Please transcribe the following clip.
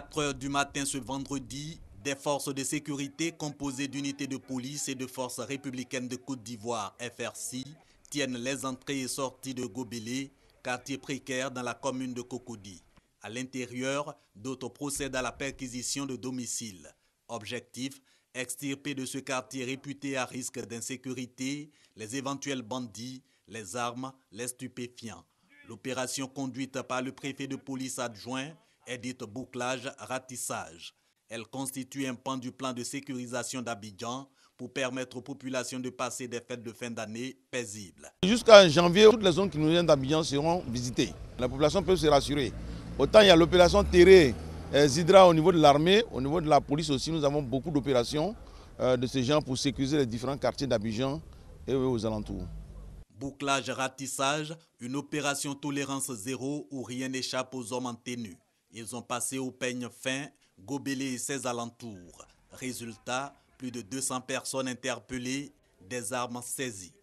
4 heures du matin ce vendredi, des forces de sécurité composées d'unités de police et de forces républicaines de Côte d'Ivoire, FRC, tiennent les entrées et sorties de Gobélé, quartier précaire dans la commune de Cocody. À l'intérieur, d'autres procèdent à la perquisition de domicile. Objectif extirper de ce quartier réputé à risque d'insécurité les éventuels bandits, les armes, les stupéfiants. L'opération conduite par le préfet de police adjoint est dite bouclage-ratissage. Elle constitue un pan du plan de sécurisation d'Abidjan pour permettre aux populations de passer des fêtes de fin d'année paisibles. Jusqu'à janvier, toutes les zones qui nous viennent d'Abidjan seront visitées. La population peut se rassurer. Autant il y a l'opération Terre euh, Zidra au niveau de l'armée, au niveau de la police aussi, nous avons beaucoup d'opérations euh, de ces gens pour sécuriser les différents quartiers d'Abidjan et aux alentours. Bouclage-ratissage, une opération tolérance zéro où rien n'échappe aux hommes en tenue. Ils ont passé au peigne fin Gobelé et ses alentours. Résultat, plus de 200 personnes interpellées, des armes saisies.